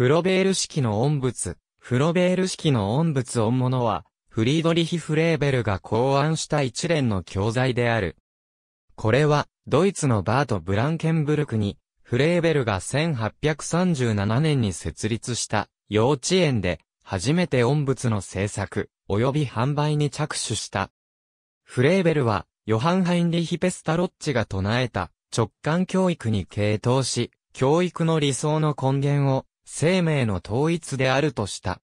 フロベール式の音物。フロベール式の音物音物は、フリードリヒ・フレーベルが考案した一連の教材である。これは、ドイツのバート・ブランケンブルクに、フレーベルが1837年に設立した幼稚園で、初めて音物の制作、及び販売に着手した。フレーベルは、ヨハン・ハインリヒ・ペスタロッチが唱えた直感教育に傾倒し、教育の理想の根源を生命の統一であるとした。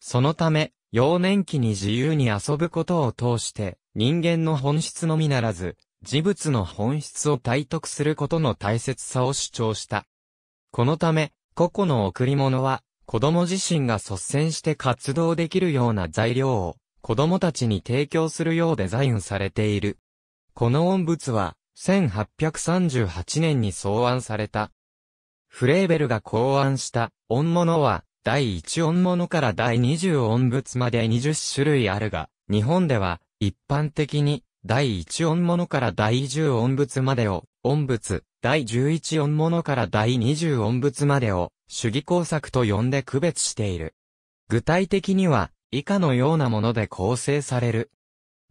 そのため、幼年期に自由に遊ぶことを通して、人間の本質のみならず、事物の本質を体得することの大切さを主張した。このため、個々の贈り物は、子供自身が率先して活動できるような材料を、子供たちに提供するようデザインされている。この音物は、1838年に草案された、フレーベルが考案した音物は第1音物から第20音物まで20種類あるが、日本では一般的に第1音物から第10音物までを音物、第11音物から第20音物までを主義工作と呼んで区別している。具体的には以下のようなもので構成される。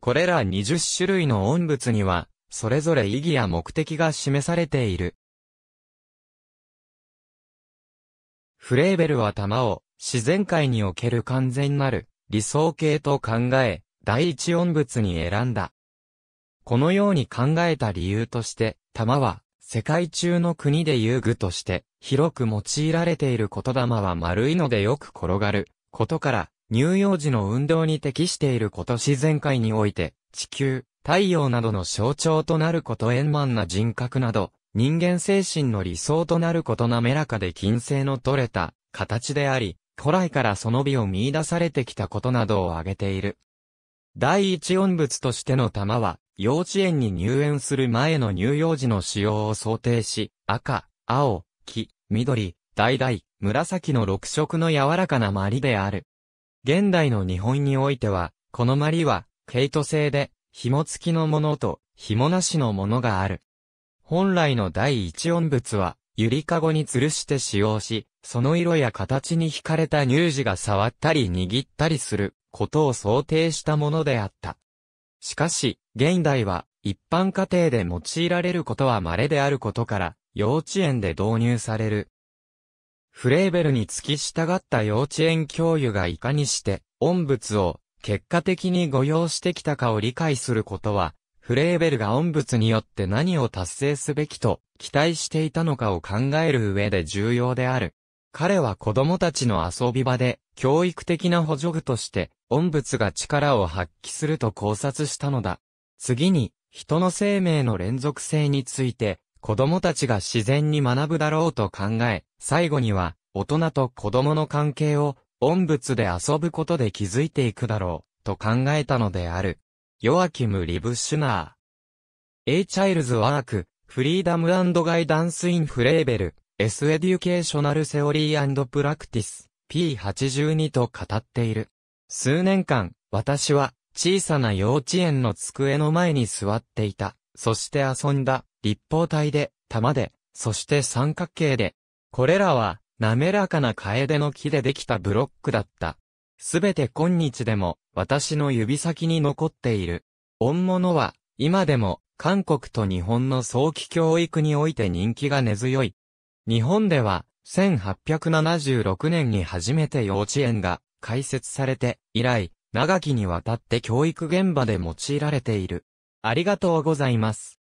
これら20種類の音物には、それぞれ意義や目的が示されている。フレーベルは玉を自然界における完全なる理想形と考え、第一音物に選んだ。このように考えた理由として、玉は世界中の国で遊具として広く用いられている言霊は丸いのでよく転がることから、乳幼児の運動に適していること自然界において、地球、太陽などの象徴となること円満な人格など、人間精神の理想となること滑らかで金星の取れた形であり、古来からその美を見出されてきたことなどを挙げている。第一音物としての玉は、幼稚園に入園する前の乳幼児の使用を想定し、赤、青、黄、緑、橙、紫の6色の柔らかなマリである。現代の日本においては、このマリは、毛糸製で、紐付きのものと、紐なしのものがある。本来の第一音物は、ゆりかごに吊るして使用し、その色や形に惹かれた乳児が触ったり握ったりすることを想定したものであった。しかし、現代は一般家庭で用いられることは稀であることから、幼稚園で導入される。フレーベルに付き従った幼稚園教諭がいかにして、音物を結果的に誤用してきたかを理解することはフレーベルが音物によって何を達成すべきと期待していたのかを考える上で重要である。彼は子供たちの遊び場で教育的な補助具として音物が力を発揮すると考察したのだ。次に人の生命の連続性について子供たちが自然に学ぶだろうと考え、最後には大人と子供の関係を音物で遊ぶことで築いていくだろうと考えたのである。ヨアキム・リブシュナー。A Child's Work, Freedom and Guidance in Flavel, S Educational Theory and Practice, P82 と語っている。数年間、私は小さな幼稚園の机の前に座っていた。そして遊んだ、立方体で、玉で、そして三角形で。これらは、滑らかなカエデの木でできたブロックだった。すべて今日でも、私の指先に残っている。本物は、今でも、韓国と日本の早期教育において人気が根強い。日本では、1876年に初めて幼稚園が開設されて、以来、長きにわたって教育現場で用いられている。ありがとうございます。